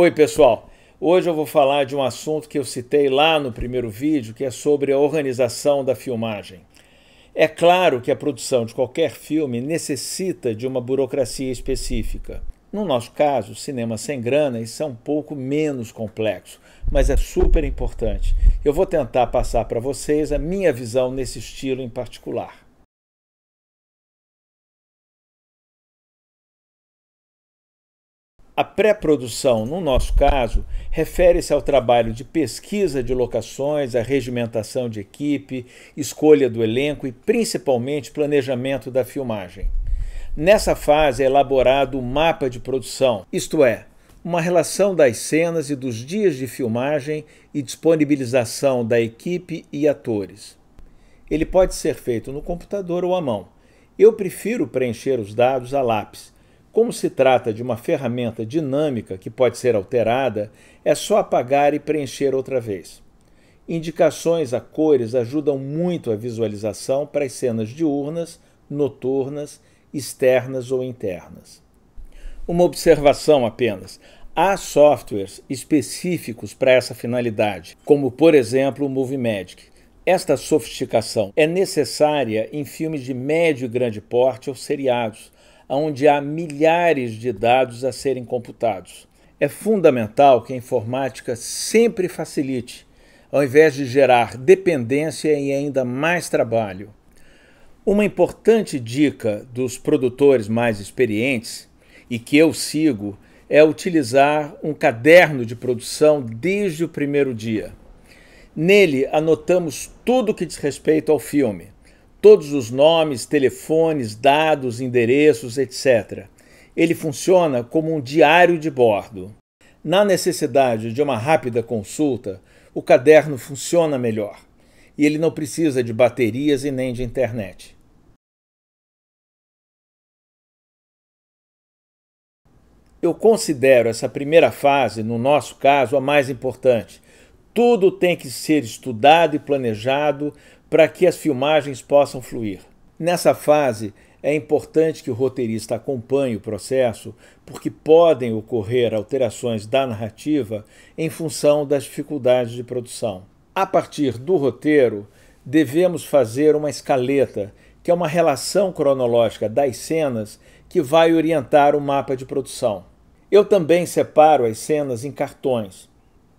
Oi, pessoal. Hoje eu vou falar de um assunto que eu citei lá no primeiro vídeo, que é sobre a organização da filmagem. É claro que a produção de qualquer filme necessita de uma burocracia específica. No nosso caso, cinema sem grana, isso é um pouco menos complexo, mas é super importante. Eu vou tentar passar para vocês a minha visão nesse estilo em particular. A pré-produção, no nosso caso, refere-se ao trabalho de pesquisa de locações, a regimentação de equipe, escolha do elenco e principalmente planejamento da filmagem. Nessa fase é elaborado o mapa de produção, isto é, uma relação das cenas e dos dias de filmagem e disponibilização da equipe e atores. Ele pode ser feito no computador ou à mão. Eu prefiro preencher os dados a lápis como se trata de uma ferramenta dinâmica que pode ser alterada, é só apagar e preencher outra vez. Indicações a cores ajudam muito a visualização para as cenas diurnas, noturnas, externas ou internas. Uma observação apenas. Há softwares específicos para essa finalidade, como por exemplo o MovieMagic. Esta sofisticação é necessária em filmes de médio e grande porte ou seriados, onde há milhares de dados a serem computados. É fundamental que a informática sempre facilite, ao invés de gerar dependência e ainda mais trabalho. Uma importante dica dos produtores mais experientes, e que eu sigo, é utilizar um caderno de produção desde o primeiro dia. Nele anotamos tudo que diz respeito ao filme todos os nomes, telefones, dados, endereços, etc. Ele funciona como um diário de bordo. Na necessidade de uma rápida consulta, o caderno funciona melhor e ele não precisa de baterias e nem de internet. Eu considero essa primeira fase, no nosso caso, a mais importante. Tudo tem que ser estudado e planejado para que as filmagens possam fluir. Nessa fase, é importante que o roteirista acompanhe o processo, porque podem ocorrer alterações da narrativa em função das dificuldades de produção. A partir do roteiro, devemos fazer uma escaleta, que é uma relação cronológica das cenas que vai orientar o mapa de produção. Eu também separo as cenas em cartões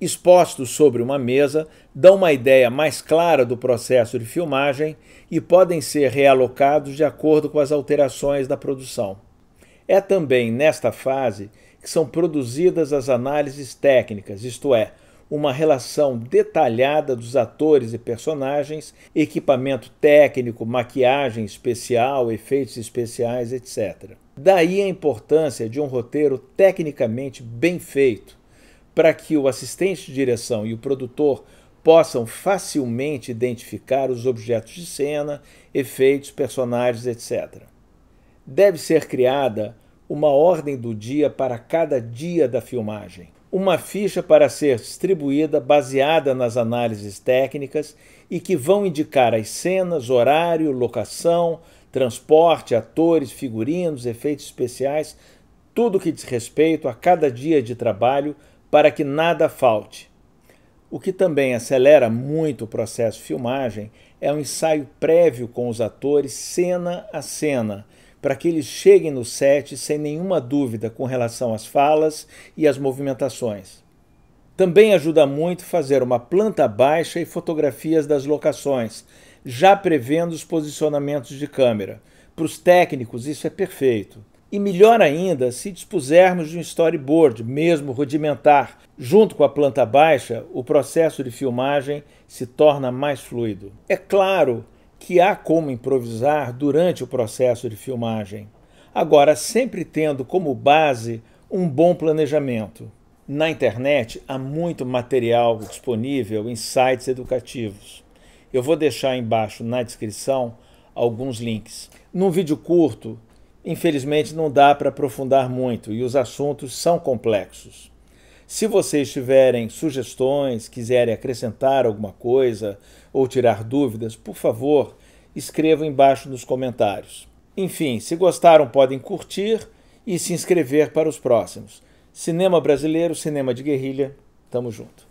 expostos sobre uma mesa, dão uma ideia mais clara do processo de filmagem e podem ser realocados de acordo com as alterações da produção. É também nesta fase que são produzidas as análises técnicas, isto é, uma relação detalhada dos atores e personagens, equipamento técnico, maquiagem especial, efeitos especiais, etc. Daí a importância de um roteiro tecnicamente bem feito, para que o assistente de direção e o produtor possam facilmente identificar os objetos de cena, efeitos, personagens, etc. Deve ser criada uma ordem do dia para cada dia da filmagem, uma ficha para ser distribuída baseada nas análises técnicas e que vão indicar as cenas, horário, locação, transporte, atores, figurinos, efeitos especiais, tudo que diz respeito a cada dia de trabalho para que nada falte. O que também acelera muito o processo de filmagem é um ensaio prévio com os atores, cena a cena, para que eles cheguem no set sem nenhuma dúvida com relação às falas e às movimentações. Também ajuda muito fazer uma planta baixa e fotografias das locações, já prevendo os posicionamentos de câmera. Para os técnicos, isso é perfeito. E melhor ainda se dispusermos de um storyboard, mesmo rudimentar. Junto com a planta baixa, o processo de filmagem se torna mais fluido. É claro que há como improvisar durante o processo de filmagem, agora sempre tendo como base um bom planejamento. Na internet há muito material disponível em sites educativos. Eu vou deixar embaixo na descrição alguns links. Num vídeo curto, Infelizmente, não dá para aprofundar muito e os assuntos são complexos. Se vocês tiverem sugestões, quiserem acrescentar alguma coisa ou tirar dúvidas, por favor, escrevam embaixo nos comentários. Enfim, se gostaram, podem curtir e se inscrever para os próximos. Cinema brasileiro, cinema de guerrilha, tamo junto.